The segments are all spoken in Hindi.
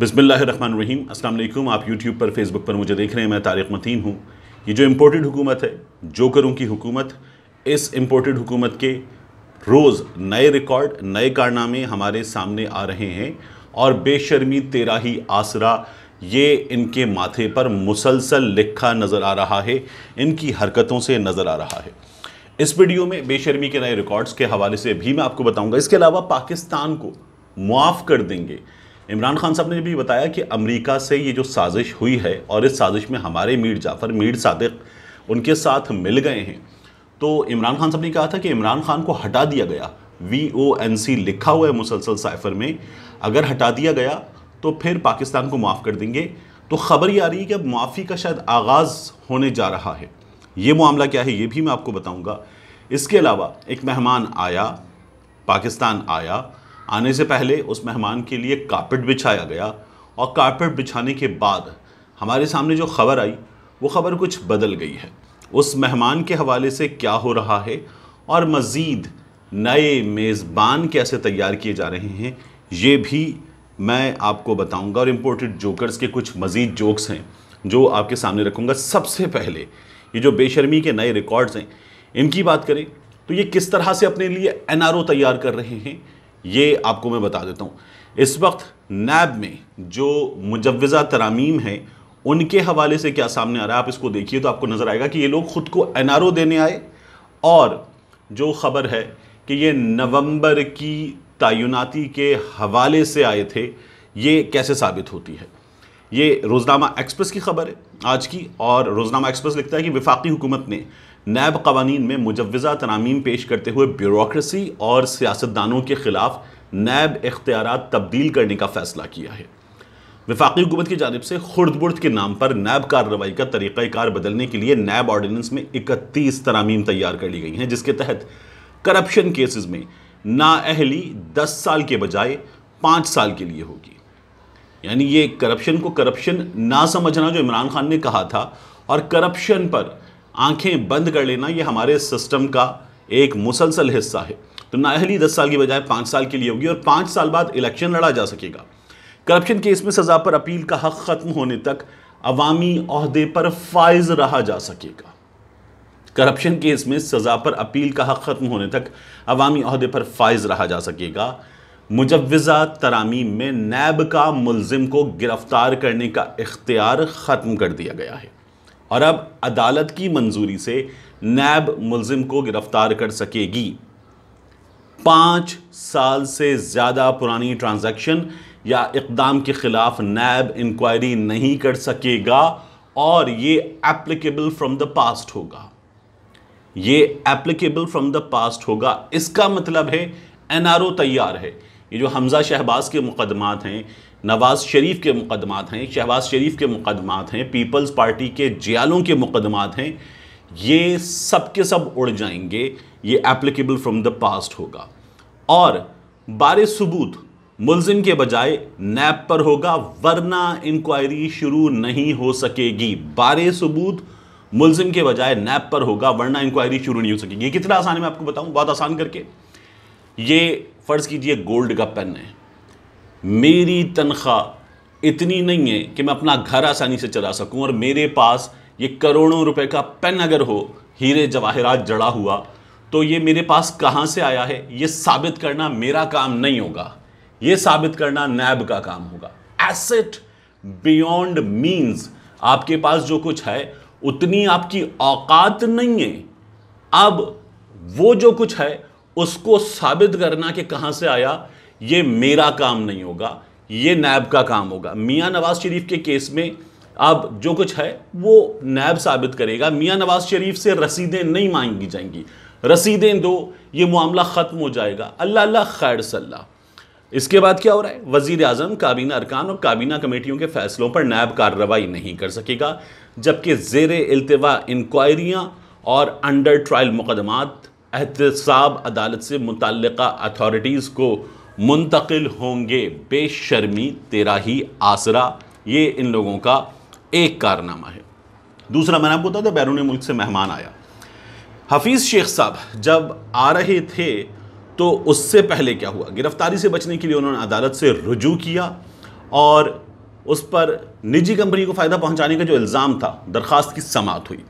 बसमीम अल्लाम आप यूट्यूब पर फेसबुक पर मुझे देख रहे हैं मैं तारिक मतीन हूँ ये जो इम्पोर्टेड हुकूमत है जोकरों की हुकूमत इस इम्पोर्टेड हुकूमत के रोज़ नए रिकॉर्ड नए कारनामे हमारे सामने आ रहे हैं और बेशर्मी तेरा ही आसरा ये इनके माथे पर मुसलसल लिखा नज़र आ रहा है इनकी हरकतों से नज़र आ रहा है इस वीडियो में बेशर्मी के नए रिकॉर्ड्स के हवाले से भी मैं आपको बताऊंगा इसके अलावा पाकिस्तान को मुआफ़ कर देंगे इमरान खान साहब ने भी बताया कि अमेरिका से ये जो साजिश हुई है और इस साजिश में हमारे मीर जाफ़र मीर सादिक उनके साथ मिल गए हैं तो इमरान खान साहब ने कहा था कि इमरान खान को हटा दिया गया वी ओ एन सी लिखा हुआ है मुसलसल साइफर में अगर हटा दिया गया तो फिर पाकिस्तान को माफ़ कर देंगे तो खबर ये आ रही है कि अब माफ़ी का शायद आगाज़ होने जा रहा है ये मामला क्या है ये भी मैं आपको बताऊंगा इसके अलावा एक मेहमान आया पाकिस्तान आया आने से पहले उस मेहमान के लिए कारपेट बिछाया गया और कारपेट बिछाने के बाद हमारे सामने जो खबर आई वो खबर कुछ बदल गई है उस मेहमान के हवाले से क्या हो रहा है और मज़ीद नए मेज़बान कैसे तैयार किए जा रहे हैं ये भी मैं आपको बताऊंगा और इम्पोर्टेड जोकर्स के कुछ मज़ीद जोक्स हैं जो आपके सामने रखूंगा सबसे पहले ये जो बेशर्मी के नए रिकॉर्ड्स हैं इनकी बात करें तो ये किस तरह से अपने लिए एन तैयार कर रहे हैं ये आपको मैं बता देता हूँ इस वक्त नैब में जो मुजवज़ा तरामीम है उनके हवाले से क्या सामने आ रहा है आप इसको देखिए तो आपको नज़र आएगा कि ये लोग ख़ुद को एन देने आए और जो ख़बर है कि ये नवंबर की तयनती के हवाले से आए थे ये कैसे साबित होती है ये रोज़नामा एक्सप्रेस की खबर है आज की और रोज़नामा एक्सप्रेस लिखता है कि विफाक़ी हुकूमत ने नैब कवानीन में मुजवज़ा तरामीम पेश करते हुए ब्यूरोसी और सियासतदानों के ख़िलाफ़ नैब इख्तियार तब्दील करने का फ़ैसला किया है वफाकी हुकूमत की जानब से खुर्दबुर्द के नाम पर नैब कार्रवाई का तरीक़ाकार बदलने के लिए नैब ऑर्डीनेंस में इकतीस तरामीम तैयार कर ली गई हैं जिसके तहत करप्शन केसेस में नाअहली दस साल के बजाय पाँच साल के लिए होगी यानी ये करप्शन को करप्शन ना समझना जो इमरान खान ने कहा था और करप्शन पर आंखें बंद कर लेना ये हमारे सिस्टम का एक मुसलसल हिस्सा है तो नाहली दस साल की बजाय पाँच साल के लिए होगी और पाँच साल बाद इलेक्शन लड़ा जा सकेगा करप्शन केस में सज़ा पर अपील का हक ख़त्म होने तक अवामी अहदे पर फाइज रहा जा सकेगा करप्शन केस में सज़ा पर अपील का हक ख़त्म होने तक अवामी अहदे पर फाइज रहा जा सकेगा मुजवज़ा तरामीम में नैब का मुलजिम को गिरफ्तार करने का इख्तियार ख़त्म कर दिया गया है और अब अदालत की मंजूरी से नैब मुलजिम को गिरफ्तार कर सकेगी पाँच साल से ज़्यादा पुरानी ट्रांजैक्शन या इकदाम के ख़िलाफ़ नैब इंक्वायरी नहीं कर सकेगा और ये एप्लीकेबल फ्रॉम द पास्ट होगा ये एप्लीकेबल फ्रॉम द पास्ट होगा इसका मतलब है एनआरओ तैयार है ये जो हमज़ा शहबाज के मुकदमात हैं नवाज़ शरीफ के मुकदमात हैं शहबाज शरीफ के मुकदमात हैं पीपल्स पार्टी के जियालों के मुकदमात हैं ये सब के सब उड़ जाएंगे ये एप्लीकेबल फ्रॉम द पास्ट होगा और बार सबूत मुलजिम के बजाय नैब पर होगा वरना इंक्वायरी शुरू नहीं हो सकेगी बार सबूत मुलजिम के बजाय नैब पर होगा वरना इंक्वायरी शुरू नहीं हो सकेगी कितना आसान है मैं आपको बताऊं बहुत आसान करके ये फ़र्ज़ कीजिए गोल्ड का पेन है मेरी तनख्वाह इतनी नहीं है कि मैं अपना घर आसानी से चला सकूं और मेरे पास ये करोड़ों रुपए का पेन अगर हो हीरे जवाहरात जड़ा हुआ तो ये मेरे पास कहाँ से आया है ये साबित करना मेरा काम नहीं होगा ये साबित करना नैब का काम होगा एसेट बियॉन्ड मीन्स आपके पास जो कुछ है उतनी आपकी औकात नहीं है अब वो जो कुछ है उसको साबित करना कि कहाँ से आया ये मेरा काम नहीं होगा ये नैब का काम होगा मियाँ नवाज शरीफ के केस में अब जो कुछ है वो नैब साबित करेगा मियाँ नवाज शरीफ से रसीदें नहीं मांगी जाएंगी रसीदें दो ये मामला ख़त्म हो जाएगा अल्लाह अल्लाह खैर सल्ला इसके बाद क्या हो रहा है वजीर अजम काबीना अरकान और काबीना कमेटियों के फैसलों पर नायब कार्रवाई नहीं कर सकेगा जबकि जेर अल्तवा इंक्वायरियाँ और अंडर ट्रायल मुकदमात एहतसाब अदालत से मुतल अथॉरटीज़ को मुंतकिल होंगे बेशर्मी तेरा ही आसरा ये इन लोगों का एक कारनामा है दूसरा मैंने आपको बताया था बैरून मुल्क से मेहमान आया हफीज़ शेख साहब जब आ रहे थे तो उससे पहले क्या हुआ गिरफ्तारी से बचने के लिए उन्होंने अदालत से रजू किया और उस पर निजी कंपनी को फ़ायदा पहुंचाने का जो इल्ज़ाम था दरख्वास्त की समात हुई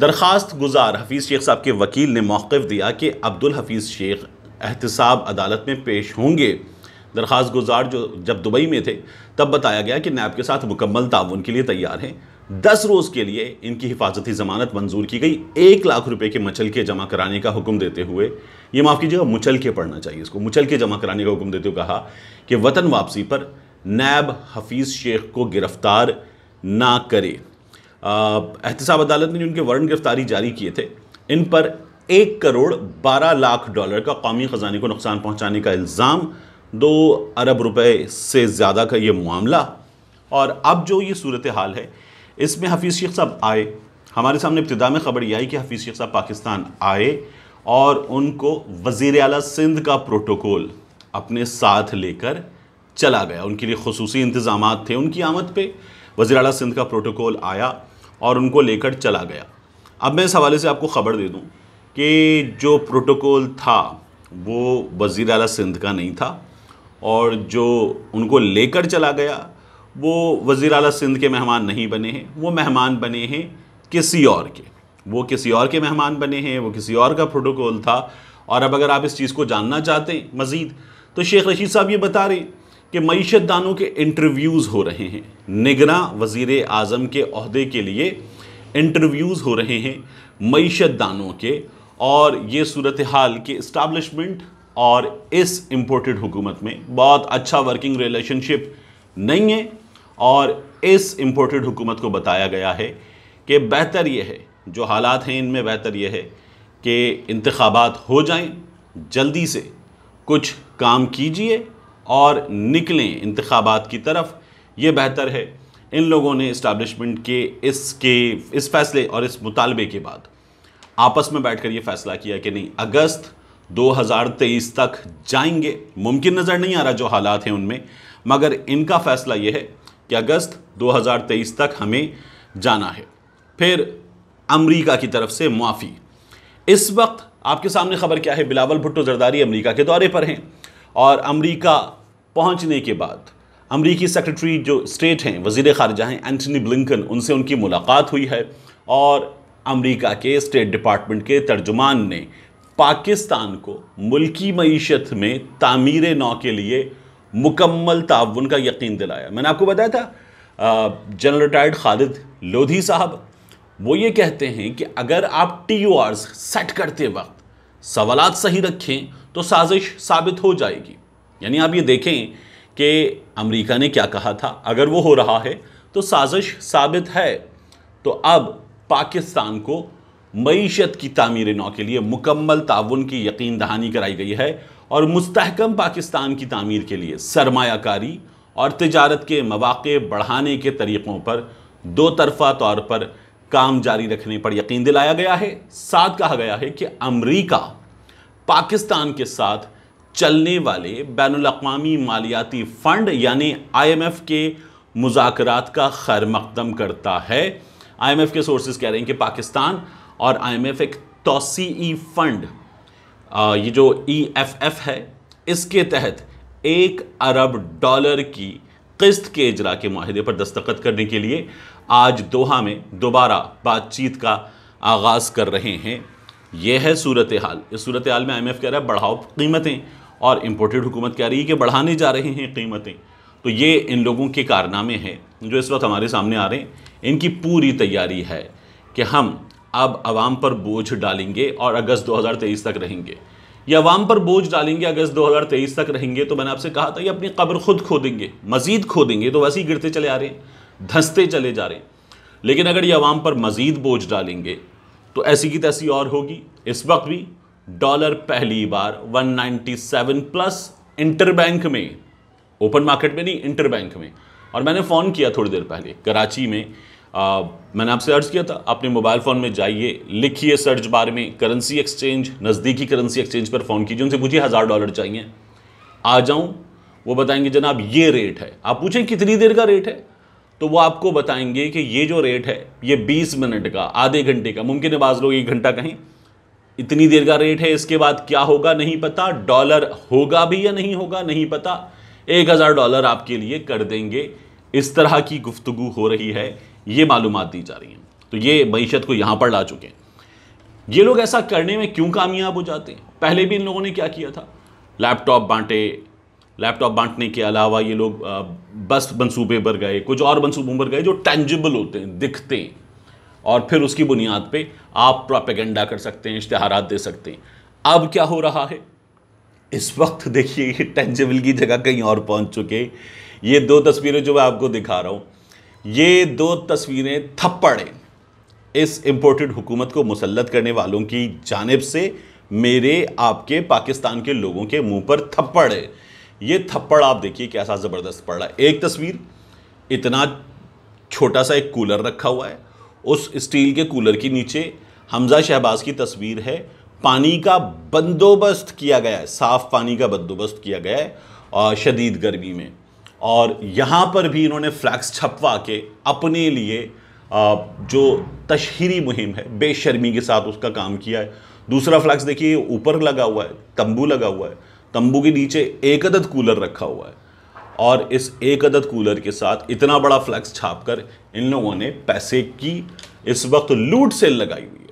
दरख्वास्त गुजार हफीज़ शेख साहब के वकील ने मौक़ दिया कि अब्दुल हफीज़ शेख एहतसाब अदालत में पेश होंगे दरख्वास्त गुजार जो जब दुबई में थे तब बताया गया कि नैब के साथ मुकम्मल ताउन के लिए तैयार हैं दस रोज़ के लिए इनकी हिफाजती ज़मानत मंजूर की गई एक लाख रुपए के मचल के जमा कराने का हुक्म देते हुए ये माफ़ कीजिएगा मुचल के पढ़ना चाहिए इसको मुचल के जमा कराने का हुक्म देते हुए कहा कि वतन वापसी पर नैब हफीज़ शेख को गिरफ़्तार ना करे एहतसाब अदालत ने उनके वर्ण गिरफ्तारी जारी किए थे इन पर एक करोड़ बारह लाख डॉलर का कौमी ख़जाने को नुकसान पहुँचाने का इल्ज़ाम दो अरब रुपए से ज़्यादा का ये मामला और अब जो ये सूरत हाल है इसमें हफीज़ शेख साहब आए हमारे सामने इब्तदा में खबर यह आई कि हफीज़ शेख साहब पाकिस्तान आए और उनको वज़ी अला सिंध का प्रोटोकॉल अपने साथ लेकर चला गया उनके लिए खसूस इंतज़ाम थे उनकी आमद पर वज़ी अला सिंध का प्रोटोकॉल आया और उनको लेकर चला गया अब मैं इस हवाले से आपको ख़बर दे दूँ कि जो प्रोटोकॉल था वो वज़ी अला सिंध का नहीं था और जो उनको लेकर चला गया वो वज़ी अला सिंध के मेहमान नहीं बने हैं वो मेहमान बने हैं किसी और के वो किसी और के मेहमान बने हैं वो किसी और का प्रोटोकॉल था और अब अगर आप इस चीज़ को जानना चाहते हैं मज़ीद तो शेख रशीद साहब ये बता रहे कि मीशत दानों के इंटरव्यूज़ हो रहे हैं निगरा वज़ी अजम के अहदे के लिए इंटरव्यूज़ हो रहे हैं मीशत दानों के और ये सूरत हाल कि इस्टाब्लिशमेंट और इस इम्पोर्टेड हुकूमत में बहुत अच्छा वर्किंग रिलेशनशिप नहीं है और इस इम्पोर्टेड हुकूमत को बताया गया है कि बेहतर ये है जो हालात हैं इनमें बेहतर ये है कि इंतबात हो जाएं जल्दी से कुछ काम कीजिए और निकलें इंतबात की तरफ ये बेहतर है इन लोगों ने इस्टाब्लिशमेंट के इसके इस फैसले और इस मुतालबे के बाद आपस में बैठकर ये फैसला किया कि नहीं अगस्त 2023 तक जाएंगे मुमकिन नज़र नहीं आ रहा जो हालात हैं उनमें मगर इनका फैसला यह है कि अगस्त 2023 तक हमें जाना है फिर अमेरिका की तरफ से मुआफ़ी इस वक्त आपके सामने खबर क्या है बिलावल भुट्टो जरदारी अमेरिका के दौरे पर हैं और अमेरिका पहुंचने के बाद अमरीकी सेक्रेटरी जो स्टेट हैं वजीर ख़ारजा हैं एंटनी ब्लिंकन उनसे उनकी मुलाकात हुई है और अमेरिका के स्टेट डिपार्टमेंट के तर्जुमान ने पाकिस्तान को मुल्की मीशत में तामीर नौ के लिए मुकम्मल ताउन का यकीन दिलाया मैंने आपको बताया था जनरल रिटायर्ड खालिद लोधी साहब वो ये कहते हैं कि अगर आप टी ओ आर्स सेट करते वक्त सवाल सही रखें तो साजिश साबित हो जाएगी यानी आप ये देखें कि अमेरिका ने क्या कहा था अगर वो हो रहा है तो साजिश साबित है तो अब पाकिस्तान को मीशत की तमीर नौ के लिए मुकम्मल ताउन की यकीन दहानी कराई गई है और मुस्तकम पाकिस्तान की तमीर के लिए सरमाकारी और तजारत के मौाक़े बढ़ाने के तरीक़ों पर दो तरफ़ा तौर पर काम जारी रखने पर यकीन दिलाया गया है साथ कहा गया है कि अमरीका पाकिस्तान के साथ चलने वाले बैन अवी मालियाती फ़ंड यानि आई एम एफ़ के मुजाकर का खैर मकदम करता है आईएमएफ के सोर्सेज कह रहे हैं कि पाकिस्तान और आईएमएफ एक तोसी ई फंड ये जो ई एफ एफ है इसके तहत एक अरब डॉलर की किस्त के इजरा के माहदे पर दस्तखत करने के लिए आज दोहा में दोबारा बातचीत का आगाज़ कर रहे हैं यह है सूरत हाल इस सूरत हाल में आईएमएफ कह रहा है बढ़ाओ कीमतें और इम्पोर्टेड हुकूमत कह रही है कि बढ़ाने जा रहे हैं कीमतें तो ये इन लोगों के कारनामे हैं जो इस वक्त हमारे सामने आ रहे हैं इनकी पूरी तैयारी है कि हम अब आवाम पर बोझ डालेंगे और अगस्त 2023 तक रहेंगे या आवाम पर बोझ डालेंगे अगस्त 2023 तक रहेंगे तो मैंने आपसे कहा था ये अपनी कब्र खुद खो देंगे मज़ीद खो देंगे तो वैसे ही गिरते चले आ रहे हैं धंसते चले जा रहे हैं लेकिन अगर ये आवाम पर मज़ीद बोझ डालेंगे तो ऐसी की तैसी और होगी इस वक्त भी डॉलर पहली बार 197 प्लस इंटरबैंक में ओपन मार्केट में नहीं इंटरबैंक में और मैंने फ़ोन किया थोड़ी देर पहले कराची में मैंने आपसे अर्ज़ किया था अपने मोबाइल फ़ोन में जाइए लिखिए सर्च बार में करेंसी एक्सचेंज नज़दीकी करेंसी एक्सचेंज पर फ़ोन कीजिए उनसे पूछिए हज़ार डॉलर चाहिए आ जाऊँ वो बताएंगे जनाब ये रेट है आप पूछें कितनी देर का रेट है तो वो आपको बताएंगे कि ये जो रेट है ये बीस मिनट का आधे घंटे का मुमकिन है बाज़ लोग एक घंटा कहें इतनी देर का रेट है इसके बाद क्या होगा नहीं पता डॉलर होगा भी या नहीं होगा नहीं पता एक हज़ार डॉलर आपके लिए कर देंगे इस तरह की गुफ्तगु हो रही है ये मालूम दी जा रही हैं तो ये मीशत को यहाँ पर ला चुके हैं ये लोग ऐसा करने में क्यों कामयाब हो जाते हैं पहले भी इन लोगों ने क्या किया था लैपटॉप बांटे लैपटॉप बांटने के अलावा ये लोग बस मनसूबे पर गए कुछ और मनसूबों पर गए जो टेंजिबल होते हैं दिखते हैं और फिर उसकी बुनियाद पे आप प्रोपेगेंडा कर सकते हैं इश्तहार दे सकते हैं अब क्या हो रहा है इस वक्त देखिए टेंजिबल की जगह कहीं और पहुंच चुके ये दो तस्वीरें जो मैं आपको दिखा रहा हूँ ये दो तस्वीरें थप्पड़ें इस इम्पोर्टेड हुकूमत को मुसलत करने वालों की जानब से मेरे आपके पाकिस्तान के लोगों के मुंह पर थप्पड़ है ये थप्पड़ आप देखिए कैसा ज़बरदस्त पड़ रहा है एक तस्वीर इतना छोटा सा एक कूलर रखा हुआ है उस स्टील के कूलर के नीचे हमजा शहबाज की तस्वीर है पानी का बंदोबस्त किया गया है साफ़ पानी का बंदोबस्त किया गया है शदीद गर्मी में और यहाँ पर भी इन्होंने फ्लैग्स छपवा के अपने लिए जो तशहरी मुहिम है बेशर्मी के साथ उसका काम किया है दूसरा फ्लैक्स देखिए ऊपर लगा हुआ है तंबू लगा हुआ है तंबू के नीचे एक अदद कूलर रखा हुआ है और इस एक अदद कूलर के साथ इतना बड़ा फ्लैक्स छाप कर इन लोगों ने पैसे की इस वक्त लूट सेल लगाई हुई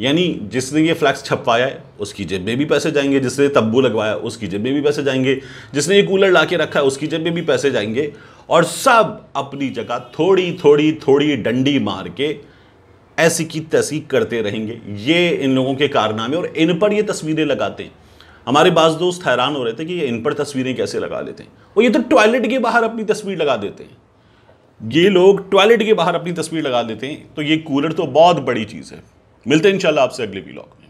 यानी जिसने ये फ्लैक्स छपवाया है उसकी जेब में भी पैसे जाएंगे जिसने तब्बू लगवाया उसकी जेब में भी पैसे जाएंगे जिसने ये कूलर ला के रखा है उसकी जेब में भी पैसे जाएंगे और सब अपनी जगह थोड़ी थोड़ी थोड़ी डंडी मार के ऐसी की तैसी करते रहेंगे ये इन लोगों के कारनामे और इन पर ये तस्वीरें लगाते हैं हमारे बाज़ दोस्त हैरान हो रहे थे कि ये इन पर तस्वीरें कैसे लगा लेते हैं और ये तो टॉयलेट के बाहर अपनी तस्वीर लगा देते हैं ये लोग टॉयलेट के बाहर अपनी तस्वीर लगा देते हैं तो ये कूलर तो बहुत बड़ी चीज़ है मिलते हैं इंशाल्लाह आपसे अगले ब्लॉग में